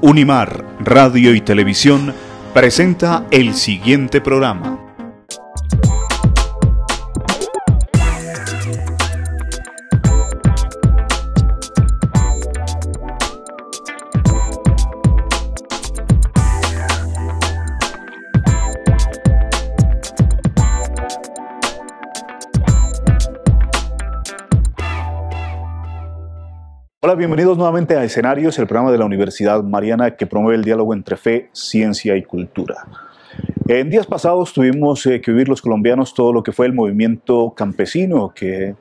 Unimar, Radio y Televisión presenta el siguiente programa. bienvenidos nuevamente a Escenarios, el programa de la Universidad Mariana que promueve el diálogo entre fe, ciencia y cultura. En días pasados tuvimos eh, que vivir los colombianos todo lo que fue el movimiento campesino que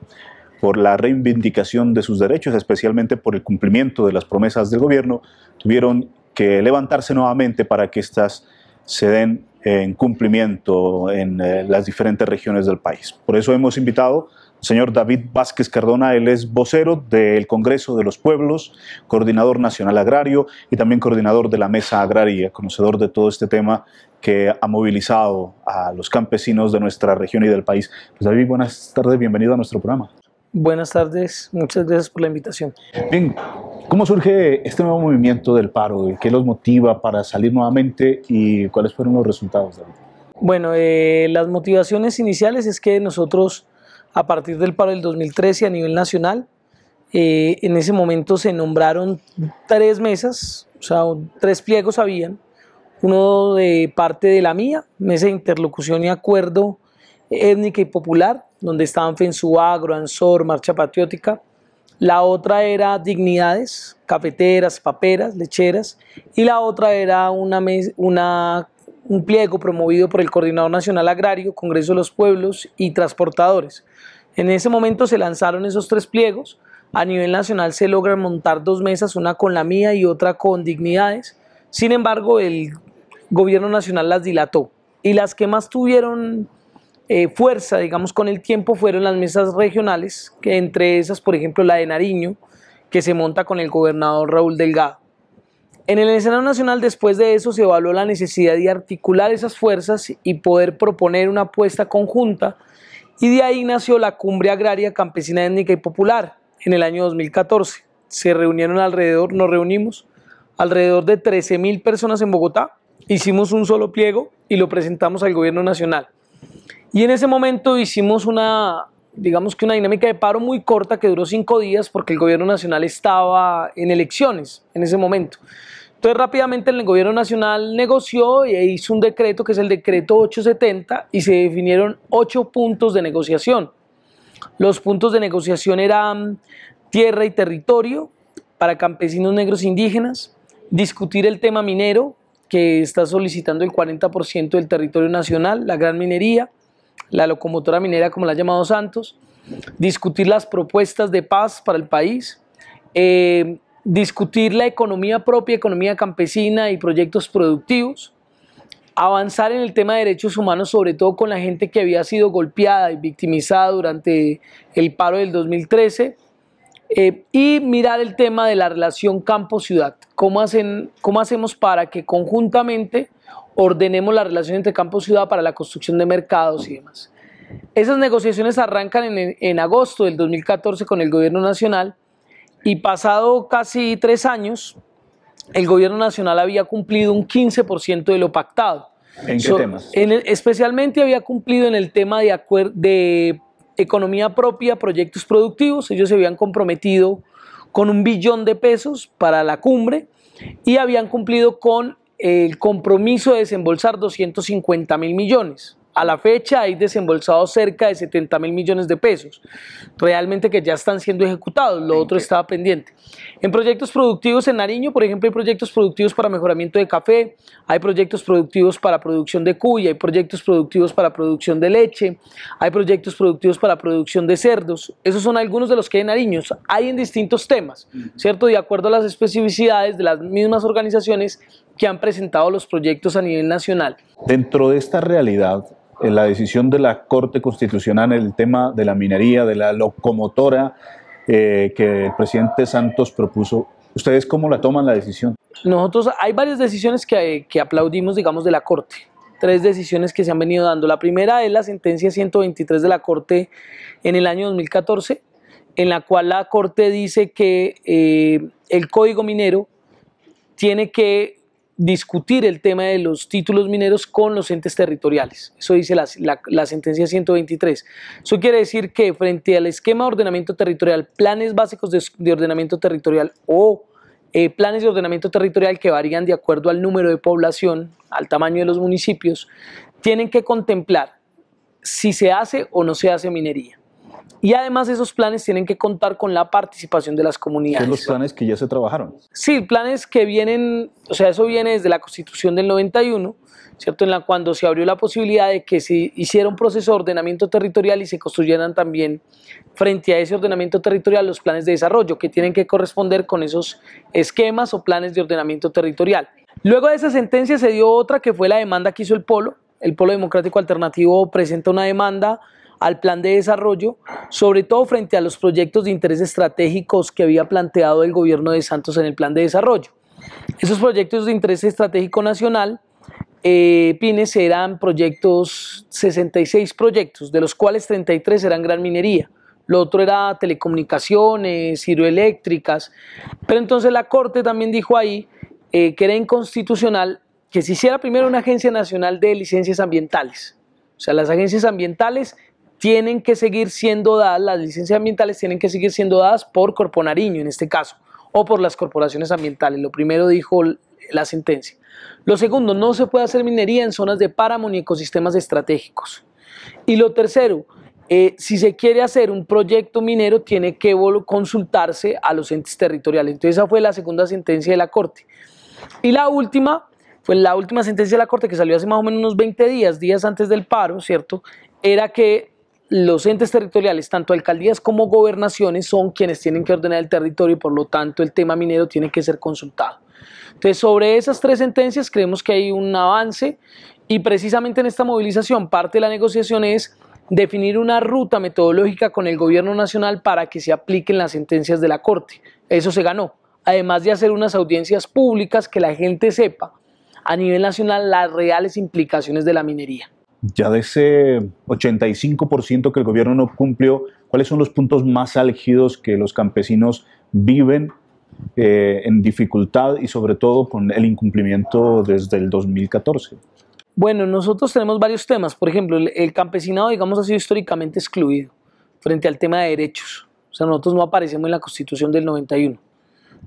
por la reivindicación de sus derechos, especialmente por el cumplimiento de las promesas del gobierno, tuvieron que levantarse nuevamente para que éstas se den en cumplimiento en eh, las diferentes regiones del país. Por eso hemos invitado al señor David Vázquez Cardona, él es vocero del Congreso de los Pueblos, coordinador nacional agrario y también coordinador de la Mesa Agraria, conocedor de todo este tema que ha movilizado a los campesinos de nuestra región y del país. Pues, David, buenas tardes, bienvenido a nuestro programa. Buenas tardes, muchas gracias por la invitación. Bien, ¿Cómo surge este nuevo movimiento del paro? ¿Qué los motiva para salir nuevamente y cuáles fueron los resultados, Bueno, eh, las motivaciones iniciales es que nosotros, a partir del paro del 2013 a nivel nacional, eh, en ese momento se nombraron tres mesas, o sea, tres pliegos habían, uno de parte de la mía, mesa de interlocución y acuerdo étnica y popular, donde estaban FENSUAGRO, ANSOR, Marcha Patriótica, la otra era dignidades, cafeteras, paperas, lecheras, y la otra era una, una, un pliego promovido por el Coordinador Nacional Agrario, Congreso de los Pueblos y Transportadores. En ese momento se lanzaron esos tres pliegos, a nivel nacional se logran montar dos mesas, una con la mía y otra con dignidades, sin embargo el gobierno nacional las dilató y las que más tuvieron eh, fuerza, digamos, con el tiempo fueron las mesas regionales, que entre esas, por ejemplo, la de Nariño, que se monta con el gobernador Raúl Delgado. En el escenario nacional, después de eso, se evaluó la necesidad de articular esas fuerzas y poder proponer una apuesta conjunta, y de ahí nació la Cumbre Agraria Campesina Étnica y Popular en el año 2014. Se reunieron alrededor, nos reunimos, alrededor de 13.000 personas en Bogotá, hicimos un solo pliego y lo presentamos al gobierno nacional. Y en ese momento hicimos una, digamos que una dinámica de paro muy corta que duró cinco días porque el gobierno nacional estaba en elecciones en ese momento. Entonces rápidamente el gobierno nacional negoció e hizo un decreto que es el decreto 870 y se definieron ocho puntos de negociación. Los puntos de negociación eran tierra y territorio para campesinos negros e indígenas, discutir el tema minero, que está solicitando el 40% del territorio nacional, la gran minería, la locomotora minera como la ha llamado Santos, discutir las propuestas de paz para el país, eh, discutir la economía propia, economía campesina y proyectos productivos, avanzar en el tema de derechos humanos, sobre todo con la gente que había sido golpeada y victimizada durante el paro del 2013, eh, y mirar el tema de la relación campo-ciudad. ¿Cómo, hacen, ¿Cómo hacemos para que conjuntamente ordenemos la relación entre campo-ciudad para la construcción de mercados y demás? Esas negociaciones arrancan en, agosto del 2014 con el gobierno nacional y pasado casi tres años, el gobierno nacional había cumplido un 15% de lo pactado. ¿En qué temas? especialmente había cumplido en el tema de, de economía propia, proyectos productivos. Ellos se habían comprometido con un billón de pesos para la cumbre y habían cumplido con el compromiso de desembolsar 250 mil millones. A la fecha hay desembolsado cerca de 70 mil millones de pesos, realmente que ya están siendo ejecutados, lo otro estaba pendiente. En proyectos productivos en Nariño, por ejemplo, hay proyectos productivos para mejoramiento de café, hay proyectos productivos para producción de cuya, hay proyectos productivos para producción de leche, hay proyectos productivos para producción de cerdos. Esos son algunos de los que hay en Nariño. Hay en distintos temas, ¿cierto? De acuerdo a las especificidades de las mismas organizaciones que han presentado los proyectos a nivel nacional. Dentro de esta realidad la decisión de la Corte Constitucional en el tema de la minería, de la locomotora eh, que el presidente Santos propuso. ¿Ustedes cómo la toman la decisión? Nosotros hay varias decisiones eh, que, aplaudimos, digamos, de la Corte. Tres decisiones que se han venido dando. La primera es la sentencia 123 de la Corte en el año 2014, en la cual la Corte dice que eh, el Código Minero tiene que discutir el tema de los títulos mineros con los entes territoriales. Eso dice la, la, sentencia 123. Eso quiere decir que frente al esquema de ordenamiento territorial, planes básicos de, ordenamiento territorial o eh, planes de ordenamiento territorial que varían de acuerdo al número de población, al tamaño de los municipios, tienen que contemplar si se hace o no se hace minería. Y además esos planes tienen que contar con la participación de las comunidades. los planes que ya se trabajaron? Sí, planes que vienen, o sea, eso viene desde la Constitución del 91, ¿cierto? En la cuando se abrió la posibilidad de que se hiciera un proceso de ordenamiento territorial y se construyeran también frente a ese ordenamiento territorial los planes de desarrollo que tienen que corresponder con esos esquemas o planes de ordenamiento territorial. Luego de esa sentencia se dio otra que fue la demanda que hizo el Polo. El Polo Democrático Alternativo presenta una demanda al plan de desarrollo, sobre todo frente a los proyectos de interés estratégicos que había planteado el gobierno de Santos en el plan de desarrollo. Esos proyectos de interés estratégico nacional, eh, Pines, eran proyectos, 66 proyectos, de los cuales 33 eran gran minería. Lo otro era telecomunicaciones, hidroeléctricas. Pero entonces la Corte también dijo ahí eh, que era inconstitucional que se hiciera primero una agencia nacional de licencias ambientales. O sea, las agencias ambientales tienen que seguir siendo dadas, las licencias ambientales tienen que seguir siendo dadas por Corpo Nariño en este caso, o por las corporaciones ambientales. Lo primero dijo la sentencia. Lo segundo, no se puede hacer minería en zonas de páramo ni ecosistemas estratégicos. Y lo tercero, eh, si se quiere hacer un proyecto minero, tiene que consultarse a los entes territoriales. Entonces, esa fue la segunda sentencia de la Corte. Y la última, fue la última sentencia de la Corte que salió hace más o menos unos 20 días, días antes del paro, ¿cierto? Era que los entes territoriales, tanto alcaldías como gobernaciones, son quienes tienen que ordenar el territorio y por lo tanto el tema minero tiene que ser consultado. Entonces, sobre esas tres sentencias creemos que hay un avance y precisamente en esta movilización parte de la negociación es definir una ruta metodológica con el gobierno nacional para que se apliquen las sentencias de la Corte. Eso se ganó. Además de hacer unas audiencias públicas que la gente sepa a nivel nacional las reales implicaciones de la minería ya de ese 85% que el gobierno no cumplió, ¿cuáles son los puntos más álgidos que los campesinos viven eh, en dificultad y sobre todo con el incumplimiento desde el 2014? Bueno, nosotros tenemos varios temas. Por ejemplo, el, campesinado, digamos, ha sido históricamente excluido frente al tema de derechos. O sea, nosotros no aparecemos en la Constitución del 91.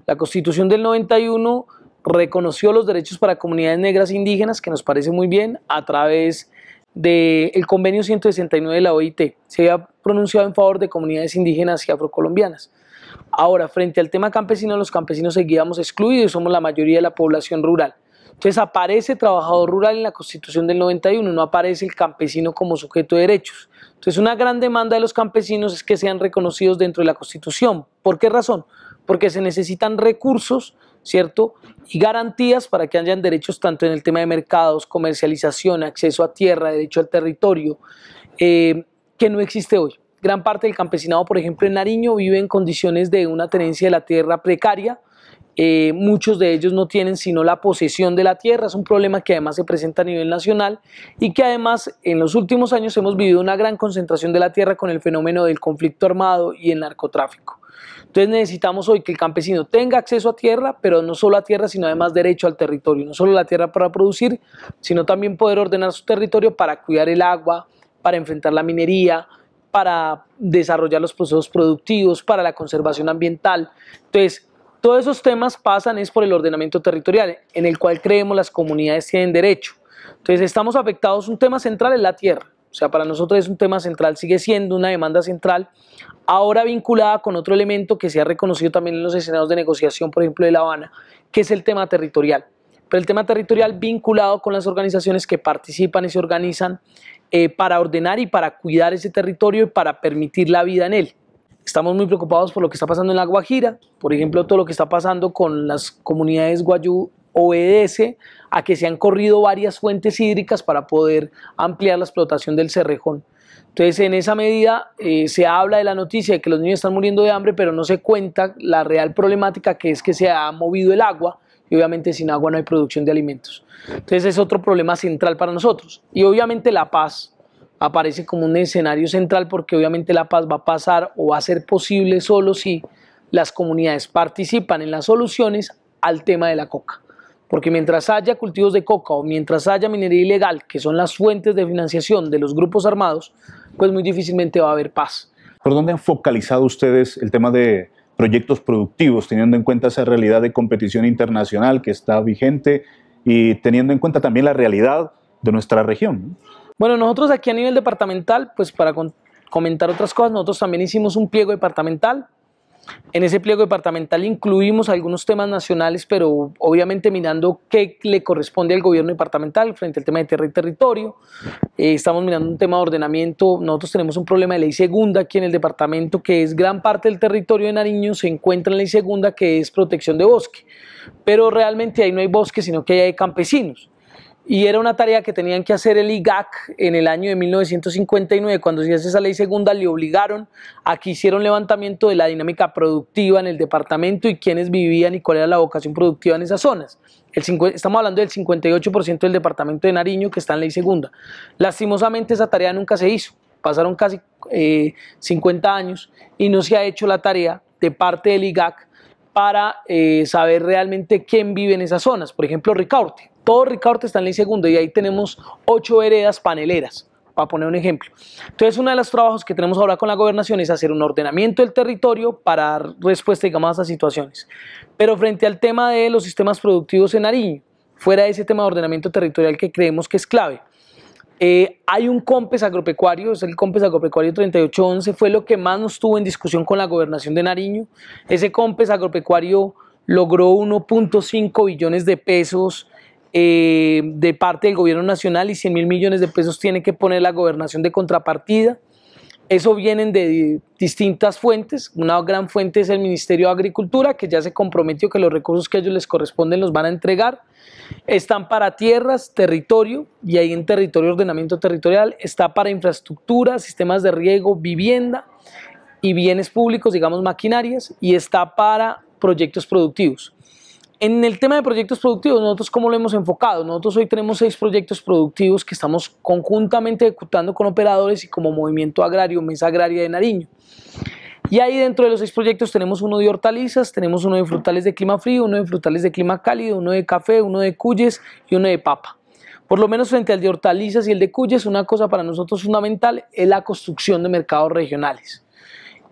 La Constitución del 91 reconoció los derechos para comunidades negras e indígenas, que nos parece muy bien, a través del convenio 169 de la OIT. Se había pronunciado en favor de comunidades indígenas y afrocolombianas. Ahora, frente al tema campesino, los campesinos seguíamos excluidos, somos la mayoría de la población rural. Entonces aparece trabajador rural en la Constitución del 91, no aparece el campesino como sujeto de derechos. Entonces una gran demanda de los campesinos es que sean reconocidos dentro de la Constitución. ¿Por qué razón? Porque se necesitan recursos ¿cierto? Y garantías para que hayan derechos tanto en el tema de mercados, comercialización, acceso a tierra, derecho al territorio, eh, que no existe hoy. Gran parte del campesinado, por ejemplo, en Nariño vive en condiciones de una tenencia de la tierra precaria. Eh, muchos de ellos no tienen sino la posesión de la tierra, es un problema que además se presenta a nivel nacional y que además en los últimos años hemos vivido una gran concentración de la tierra con el fenómeno del conflicto armado y el narcotráfico. Entonces necesitamos hoy que el campesino tenga acceso a tierra, pero no solo a tierra, sino además derecho al territorio, no solo la tierra para producir, sino también poder ordenar su territorio para cuidar el agua, para enfrentar la minería, para desarrollar los procesos productivos, para la conservación ambiental. Entonces, todos esos temas pasan es por el ordenamiento territorial, en el cual creemos las comunidades tienen derecho. Entonces, estamos afectados, un tema central es la tierra. O sea, para nosotros es un tema central, sigue siendo una demanda central, ahora vinculada con otro elemento que se ha reconocido también en los escenarios de negociación, por ejemplo, de La Habana, que es el tema territorial. Pero el tema territorial vinculado con las organizaciones que participan y se organizan eh, para ordenar y para cuidar ese territorio y para permitir la vida en él. Estamos muy preocupados por lo que está pasando en La Guajira, por ejemplo, todo lo que está pasando con las comunidades guayú obedece a que se han corrido varias fuentes hídricas para poder ampliar la explotación del cerrejón. Entonces, en esa medida eh, se habla de la noticia de que los niños están muriendo de hambre, pero no se cuenta la real problemática que es que se ha movido el agua y obviamente sin agua no hay producción de alimentos. Entonces, es otro problema central para nosotros. Y obviamente la paz aparece como un escenario central porque obviamente la paz va a pasar o va a ser posible solo si las comunidades participan en las soluciones al tema de la coca. Porque mientras haya cultivos de coca o mientras haya minería ilegal, que son las fuentes de financiación de los grupos armados, pues muy difícilmente va a haber paz. ¿Por dónde han focalizado ustedes el tema de proyectos productivos, teniendo en cuenta esa realidad de competición internacional que está vigente y teniendo en cuenta también la realidad de nuestra región? Bueno, nosotros aquí a nivel departamental, pues para comentar otras cosas, nosotros también hicimos un pliego departamental en ese pliego departamental incluimos algunos temas nacionales, pero obviamente mirando qué le corresponde al gobierno departamental frente al tema de tierra y territorio. Eh, estamos mirando un tema de ordenamiento. Nosotros tenemos un problema de ley segunda aquí en el departamento, que es gran parte del territorio de Nariño se encuentra en ley segunda, que es protección de bosque. Pero realmente ahí no hay bosque, sino que hay campesinos y era una tarea que tenían que hacer el IGAC en el año de 1959, cuando se hace esa ley segunda, le obligaron a que hiciera un levantamiento de la dinámica productiva en el departamento y quiénes vivían y cuál era la vocación productiva en esas zonas. estamos hablando del 58% del departamento de Nariño que está en ley segunda. Lastimosamente esa tarea nunca se hizo, pasaron casi 50 eh, años y no se ha hecho la tarea de parte del IGAC para eh, saber realmente quién vive en esas zonas. Por ejemplo, Ricaurte todo Ricardo ley segundo, y ahí tenemos ocho heredas paneleras para poner un ejemplo. Entonces, uno de los trabajos que tenemos ahora con la gobernación es hacer un ordenamiento del territorio para dar respuesta, digamos, a situaciones. Pero frente al tema de los sistemas productivos en Nariño, fuera de ese tema de ordenamiento territorial que creemos que es clave, eh, hay un COMPES agropecuario, es el COMPES agropecuario 3811, fue lo que más nos tuvo en discusión con la gobernación de Nariño. Ese COMPES agropecuario logró 1.5 billones de pesos eh, de parte del gobierno nacional y 100 mil millones de pesos tiene que poner la gobernación de contrapartida. Eso vienen de distintas fuentes. Una gran fuente es el Ministerio de Agricultura, que ya se comprometió que los recursos que a ellos les corresponden los van a entregar. Están para tierras, territorio, y ahí en territorio ordenamiento territorial. Está para infraestructura, sistemas de riego, vivienda y bienes públicos, digamos maquinarias. Y está para proyectos productivos. En el tema de proyectos productivos, nosotros cómo lo hemos enfocado. Nosotros hoy tenemos seis proyectos productivos que estamos conjuntamente ejecutando con operadores y como movimiento agrario, mesa agraria de Nariño. Y ahí dentro de los seis proyectos tenemos uno de hortalizas, tenemos uno de frutales de clima frío, uno de frutales de clima cálido, uno de café, uno de cuyes y uno de papa. Por lo menos frente al de hortalizas y el de cuyes, una cosa para nosotros fundamental es la construcción de mercados regionales.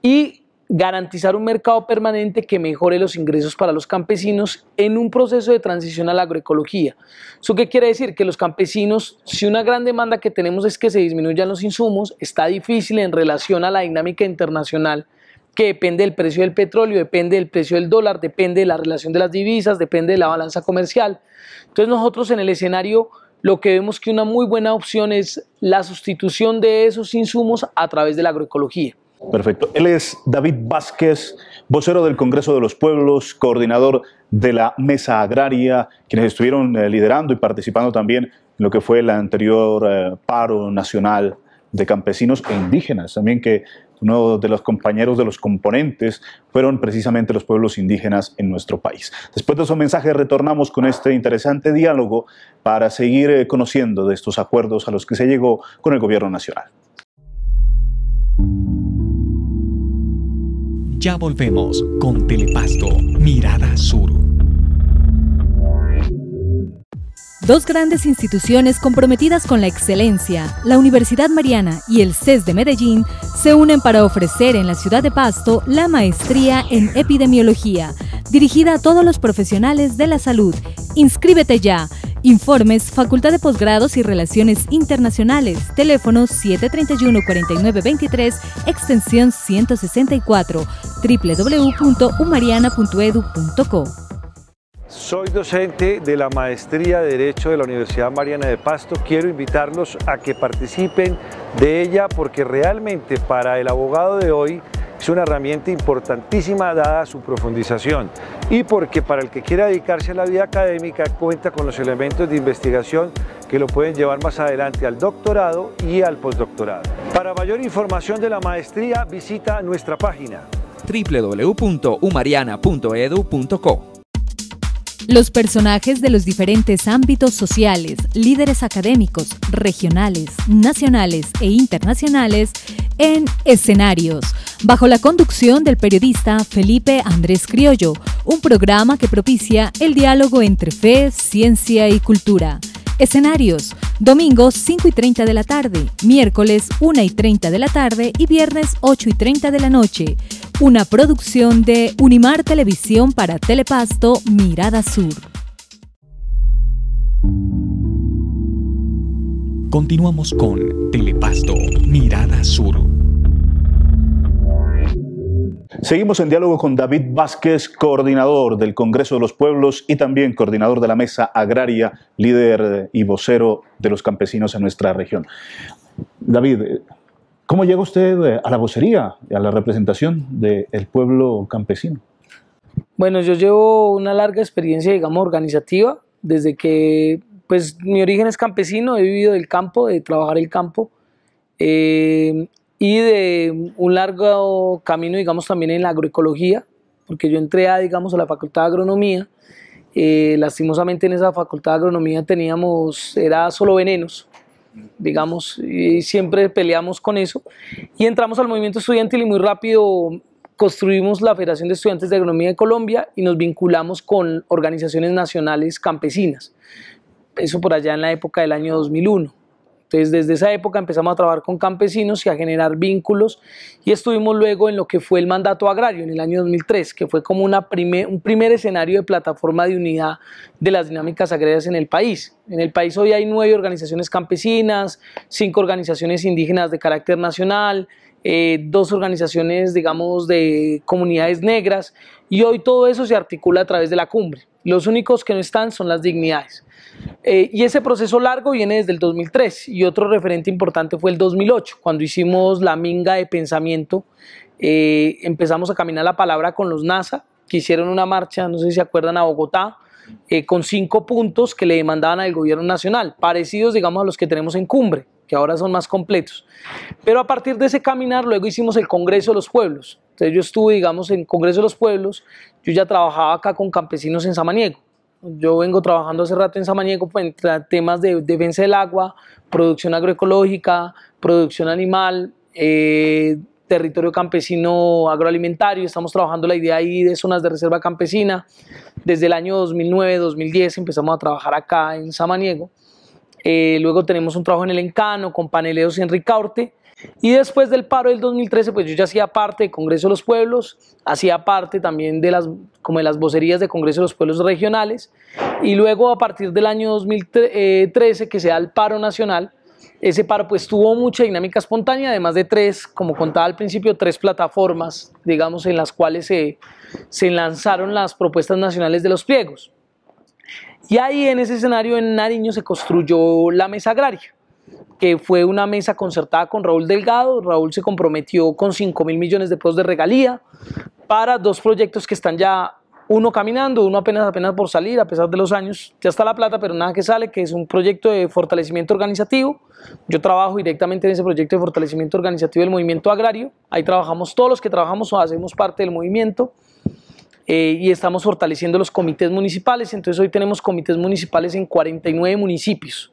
Y garantizar un mercado permanente que mejore los ingresos para los campesinos en un proceso de transición a la agroecología. ¿Eso qué quiere decir? Que los campesinos, si una gran demanda que tenemos es que se disminuyan los insumos, está difícil en relación a la dinámica internacional que depende del precio del petróleo, depende del precio del dólar, depende de la relación de las divisas, depende de la balanza comercial. Entonces nosotros en el escenario lo que vemos que una muy buena opción es la sustitución de esos insumos a través de la agroecología. Perfecto. Él es David Vázquez, vocero del Congreso de los Pueblos, coordinador de la Mesa Agraria, quienes estuvieron eh, liderando y participando también en lo que fue el anterior eh, paro nacional de campesinos e indígenas, también que uno de los compañeros de los componentes fueron precisamente los pueblos indígenas en nuestro país. Después de su mensaje, retornamos con este interesante diálogo para seguir eh, conociendo de estos acuerdos a los que se llegó con el gobierno nacional. Ya volvemos con Telepasto, Mirada Sur. Dos grandes instituciones comprometidas con la excelencia, la Universidad Mariana y el CES de Medellín, se unen para ofrecer en la ciudad de Pasto la maestría en epidemiología, dirigida a todos los profesionales de la salud. Inscríbete ya Informes, Facultad de Posgrados y Relaciones Internacionales, teléfono 731-4923, extensión 164, www.umariana.edu.co. Soy docente de la Maestría de Derecho de la Universidad Mariana de Pasto. Quiero invitarlos a que participen de ella porque realmente para el abogado de hoy es una herramienta importantísima dada su profundización y porque para el que quiera dedicarse a la vida académica cuenta con los elementos de investigación que lo pueden llevar más adelante al doctorado y al postdoctorado. Para mayor información de la maestría visita nuestra página www.umariana.edu.co los personajes de los diferentes ámbitos sociales, líderes académicos, regionales, nacionales e internacionales en escenarios, bajo la conducción del periodista Felipe Andrés Criollo, un programa que propicia el diálogo entre fe, ciencia y cultura. Escenarios, domingos 5 y 30 de la tarde, miércoles 1 y 30 de la tarde y viernes 8 y 30 de la noche una producción de Unimar Televisión para Telepasto Mirada Sur. Continuamos con Telepasto Mirada Sur. Seguimos en diálogo con David Vázquez, coordinador del Congreso de los Pueblos y también coordinador de la Mesa Agraria, líder y vocero de los campesinos en nuestra región. David, ¿Cómo llega usted eh, a la vocería, a la representación del pueblo campesino? Bueno, yo llevo una larga experiencia, digamos, organizativa, desde que, pues, mi origen es campesino, he vivido del campo, de trabajar el campo, eh, y de un largo camino, digamos, también en la agroecología, porque yo entré a, digamos, a la Facultad de Agronomía, eh, lastimosamente en esa Facultad de Agronomía teníamos, era solo venenos, digamos, siempre peleamos con eso. Y entramos al movimiento estudiantil y muy rápido construimos la Federación de Estudiantes de Agronomía de Colombia y nos vinculamos con organizaciones nacionales campesinas. Eso por allá en la época del año 2001. Entonces, desde esa época empezamos a trabajar con campesinos y a generar vínculos y estuvimos luego en lo que fue el mandato agrario en el año 2003, que fue como una un primer escenario de plataforma de unidad de las dinámicas agrarias en el país. En el país hoy hay nueve organizaciones campesinas, cinco organizaciones indígenas de carácter nacional, eh, dos organizaciones, digamos, de comunidades negras, y hoy todo eso se articula a través de la cumbre. Los únicos que no están son las dignidades. Eh, y ese proceso largo viene desde el 2003 y otro referente importante fue el 2008, cuando hicimos la minga de pensamiento. Eh, empezamos a caminar la palabra con los NASA, que hicieron una marcha, no sé si se acuerdan, a Bogotá, eh, con cinco puntos que le demandaban al gobierno nacional, parecidos, digamos, a los que tenemos en cumbre, que ahora son más completos. Pero a partir de ese caminar, luego hicimos el Congreso de los Pueblos, entonces yo estuve, digamos, en Congreso de los Pueblos, yo ya trabajaba acá con campesinos en Samaniego. Yo vengo trabajando hace rato en Samaniego pues, en temas de defensa del agua, producción agroecológica, producción animal, eh, territorio campesino agroalimentario. Estamos trabajando la idea ahí de zonas de reserva campesina. Desde el año 2009-2010 empezamos a trabajar acá en Samaniego. Eh, luego tenemos un trabajo en el Encano con paneleos en Ricaurte. Y después del paro del 2013, pues yo ya hacía parte de Congreso de los Pueblos, hacía parte también de las, como de las vocerías de Congreso de los Pueblos Regionales, y luego a partir del año 2013 que se da el paro nacional, ese paro pues tuvo mucha dinámica espontánea, además de tres, como contaba al principio, tres plataformas, digamos, en las cuales se, se lanzaron las propuestas nacionales de los pliegos. Y ahí en ese escenario en Nariño se construyó la mesa agraria que fue una mesa concertada con Raúl Delgado. Raúl se comprometió con 5 mil millones de pesos de regalía para dos proyectos que están ya uno caminando, uno apenas apenas por salir, a pesar de los años. Ya está la plata, pero nada que sale, que es un proyecto de fortalecimiento organizativo. Yo trabajo directamente en ese proyecto de fortalecimiento organizativo del movimiento agrario. Ahí trabajamos todos los que trabajamos o hacemos parte del movimiento. Eh, y estamos fortaleciendo los comités municipales. Entonces hoy tenemos comités municipales en 49 municipios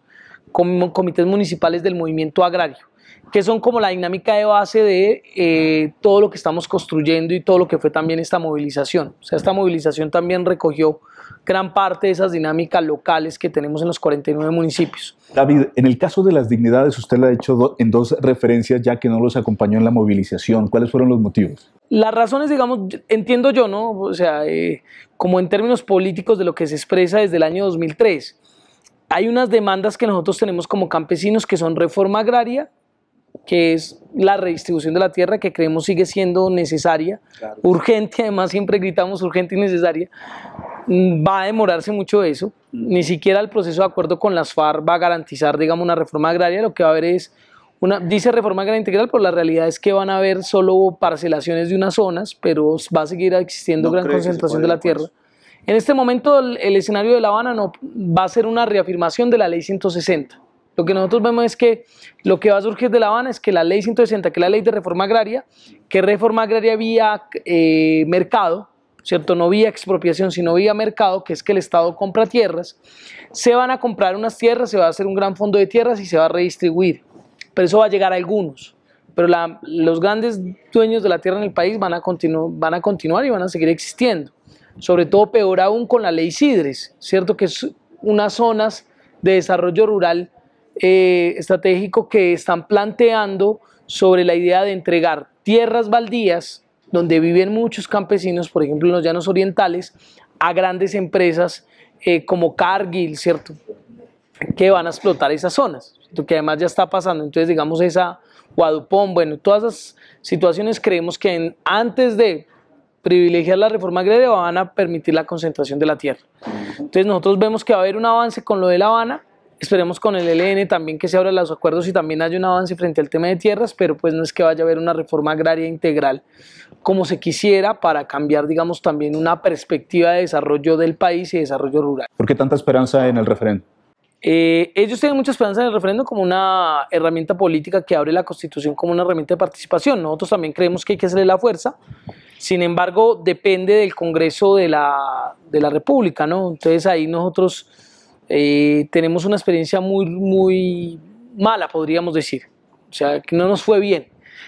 comités municipales del movimiento agrario, que son como la dinámica de base de eh, todo lo que estamos construyendo y todo lo que fue también esta movilización. O sea, esta movilización también recogió gran parte de esas dinámicas locales que tenemos en los 49 municipios. David, en el caso de las dignidades, usted la ha hecho en dos referencias ya que no los acompañó en la movilización. ¿Cuáles fueron los motivos? Las razones, digamos, entiendo yo, ¿no? O sea, eh, como en términos políticos de lo que se expresa desde el año 2003 hay unas demandas que nosotros tenemos como campesinos que son reforma agraria, que es la redistribución de la tierra que creemos sigue siendo necesaria, urgente, además siempre gritamos urgente y necesaria. Mm, va a demorarse mucho eso, mm. ni siquiera el proceso de acuerdo con las FARC va a garantizar, digamos, una reforma agraria, lo que va a haber es una, dice reforma agraria integral, pero la realidad es que van a haber solo parcelaciones de unas zonas, pero va a seguir existiendo gran concentración de la tierra. En este momento el, escenario de La Habana no, va a ser una reafirmación de la ley 160. Lo que nosotros vemos es que lo que va a surgir de La Habana es que la ley 160, que es la ley de reforma agraria, que reforma agraria vía eh, mercado, ¿cierto? No vía expropiación, sino vía mercado, que es que el Estado compra tierras, se van a comprar unas tierras, se va a hacer un gran fondo de tierras y se va a redistribuir. Pero eso va a llegar a algunos. Pero los grandes dueños de la tierra en el país van a, van a continuar y van a seguir existiendo sobre todo peor aún con la ley Sidres, ¿cierto? Que es unas zonas de desarrollo rural eh, estratégico que están planteando sobre la idea de entregar tierras baldías, donde viven muchos campesinos, por ejemplo en los llanos orientales, a grandes empresas eh, como Cargill, ¿cierto? Que van a explotar esas zonas, lo que además ya está pasando. Entonces, digamos, esa Guadupón, bueno, todas esas situaciones creemos que antes de privilegiar la reforma agraria de van a permitir la concentración de la tierra. Entonces nosotros vemos que va a haber un avance con lo de La Habana, esperemos con el LN también que se abran los acuerdos y también haya un avance frente al tema de tierras, pero pues no es que vaya a haber una reforma agraria integral como se quisiera para cambiar, digamos, también una perspectiva de desarrollo del país y desarrollo rural. ¿Por qué tanta esperanza en el referéndum? Eh, ellos tienen mucha esperanza en el referéndum como una herramienta política que abre la Constitución como una herramienta de participación. Nosotros también creemos que hay que hacerle la fuerza. Sin embargo, depende del Congreso de la, República, ¿no? Entonces ahí nosotros eh, tenemos una experiencia muy, muy mala, podríamos decir. O sea, que no nos fue bien,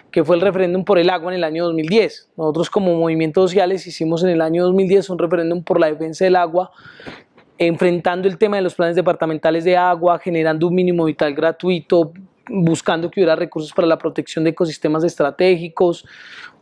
que fue el referéndum por el agua en el año 2010. Nosotros como movimientos sociales hicimos en el año 2010 un referéndum por la defensa del agua enfrentando el tema de los planes departamentales de agua, generando un mínimo vital gratuito, buscando que hubiera recursos para la protección de ecosistemas estratégicos.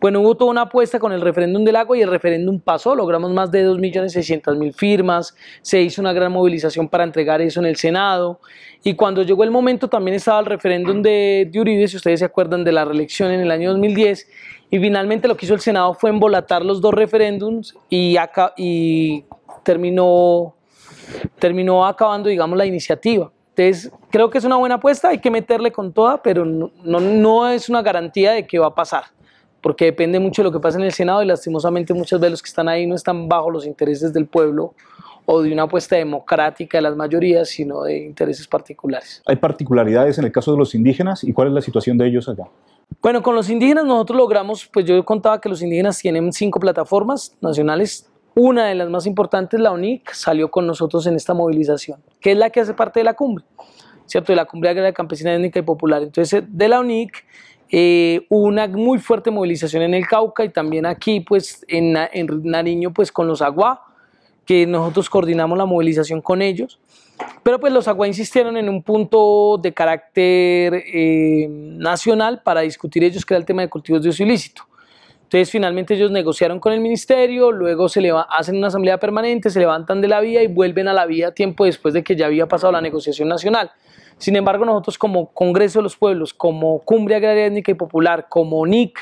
Bueno, hubo toda una apuesta con el referéndum del agua y el referéndum pasó, logramos más de 2.600.000 firmas, se hizo una gran movilización para entregar eso en el Senado y cuando llegó el momento también estaba el referéndum de, Uribe, si ustedes se acuerdan de la reelección en el año 2010 y finalmente lo que hizo el Senado fue embolatar los dos referéndums y, y terminó terminó acabando, digamos, la iniciativa. Entonces, creo que es una buena apuesta, hay que meterle con toda, pero no, no, es una garantía de que va a pasar, porque depende mucho de lo que pasa en el Senado y lastimosamente muchas veces los que están ahí no están bajo los intereses del pueblo o de una apuesta democrática de las mayorías, sino de intereses particulares. ¿Hay particularidades en el caso de los indígenas y cuál es la situación de ellos allá? Bueno, con los indígenas nosotros logramos, pues yo contaba que los indígenas tienen cinco plataformas nacionales, una de las más importantes, la UNIC, salió con nosotros en esta movilización, que es la que hace parte de la cumbre, ¿cierto? De la Cumbre Agraria Campesina Étnica y Popular. Entonces, de la UNIC hubo eh, una muy fuerte movilización en el Cauca y también aquí, pues, en, Nariño, pues, con los Agua, que nosotros coordinamos la movilización con ellos. Pero pues los Agua insistieron en un punto de carácter eh, nacional para discutir ellos, que era el tema de cultivos de uso ilícito. Entonces finalmente ellos negociaron con el ministerio, luego se hacen una asamblea permanente, se levantan de la vía y vuelven a la vía tiempo después de que ya había pasado la negociación nacional. Sin embargo, nosotros como Congreso de los Pueblos, como Cumbre Agraria Étnica y Popular, como NIC,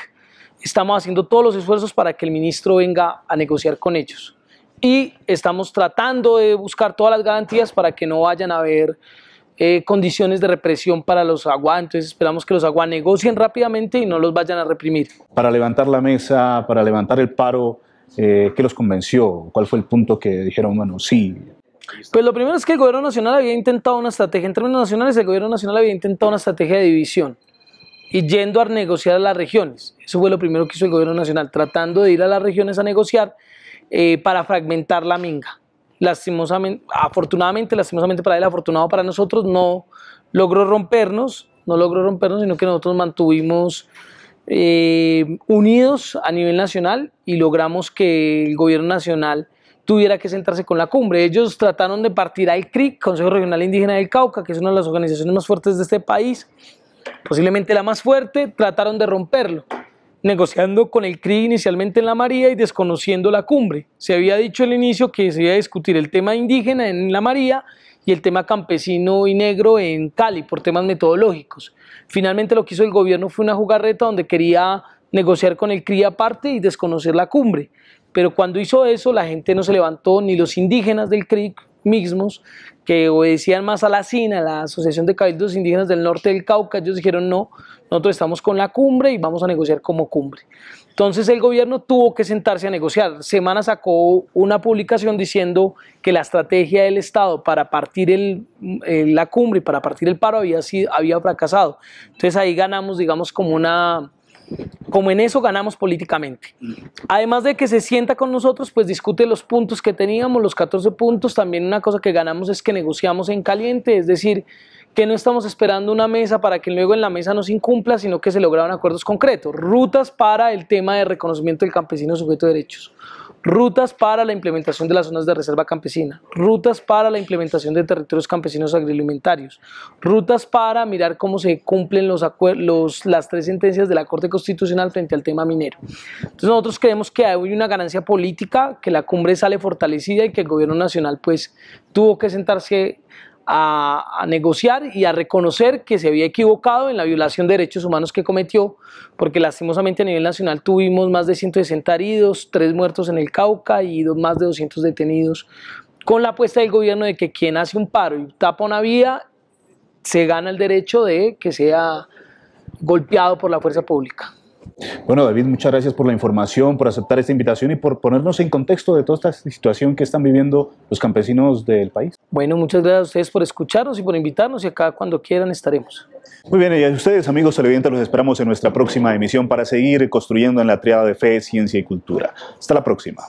estamos haciendo todos los esfuerzos para que el ministro venga a negociar con ellos. Y estamos tratando de buscar todas las garantías para que no vayan a haber eh, condiciones de represión para los aguas, entonces esperamos que los aguas negocien rápidamente y no los vayan a reprimir. Para levantar la mesa, para levantar el paro, eh, ¿qué los convenció? ¿Cuál fue el punto que dijeron, bueno, sí? Pues lo primero es que el gobierno nacional había intentado una estrategia, en términos nacionales el gobierno nacional había intentado una estrategia de división y yendo a negociar a las regiones. Eso fue lo primero que hizo el gobierno nacional, tratando de ir a las regiones a negociar eh, para fragmentar la minga lastimosamente, afortunadamente, lastimosamente para él, afortunado para nosotros, no logró rompernos, no logró rompernos, sino que nosotros mantuvimos eh, unidos a nivel nacional y logramos que el gobierno nacional tuviera que sentarse con la cumbre. Ellos trataron de partir al CRIC, Consejo Regional Indígena del Cauca, que es una de las organizaciones más fuertes de este país, posiblemente la más fuerte, trataron de romperlo negociando con el CRI inicialmente en la María y desconociendo la cumbre. Se había dicho al inicio que se iba a discutir el tema indígena en la María y el tema campesino y negro en Cali por temas metodológicos. Finalmente lo que hizo el gobierno fue una jugarreta donde quería negociar con el CRI aparte y desconocer la cumbre. Pero cuando hizo eso, la gente no se levantó, ni los indígenas del CRI mismos, que obedecían más a la CINA, la Asociación de Cabildos Indígenas del Norte del Cauca, ellos dijeron no, nosotros estamos con la cumbre y vamos a negociar como cumbre. Entonces el gobierno tuvo que sentarse a negociar. Semana sacó una publicación diciendo que la estrategia del Estado para partir la cumbre y para partir el paro había, sido, había fracasado. Entonces ahí ganamos, digamos, como una como en eso ganamos políticamente. Además de que se sienta con nosotros, pues discute los puntos que teníamos, los 14 puntos. También una cosa que ganamos es que negociamos en caliente, es decir, que no estamos esperando una mesa para que luego en la mesa no se incumpla, sino que se lograron acuerdos concretos. Rutas para el tema de reconocimiento del campesino sujeto de derechos rutas para la implementación de las zonas de reserva campesina, rutas para la implementación de territorios campesinos agroalimentarios, rutas para mirar cómo se cumplen los, las tres sentencias de la Corte Constitucional frente al tema minero. Entonces nosotros creemos que hay una ganancia política, que la cumbre sale fortalecida y que el gobierno nacional pues tuvo que sentarse a, negociar y a reconocer que se había equivocado en la violación de derechos humanos que cometió, porque lastimosamente a nivel nacional tuvimos más de 160 heridos, tres muertos en el Cauca y más de 200 detenidos, con la apuesta del gobierno de que quien hace un paro y tapa una vía, se gana el derecho de que sea golpeado por la fuerza pública. Bueno, David, muchas gracias por la información, por aceptar esta invitación y por ponernos en contexto de toda esta situación que están viviendo los campesinos del país. Bueno, muchas gracias a ustedes por escucharnos y por invitarnos y acá cuando quieran estaremos. Muy bien, y a ustedes, amigos televidentes, los esperamos en nuestra próxima emisión para seguir construyendo en la triada de fe, ciencia y cultura. Hasta la próxima.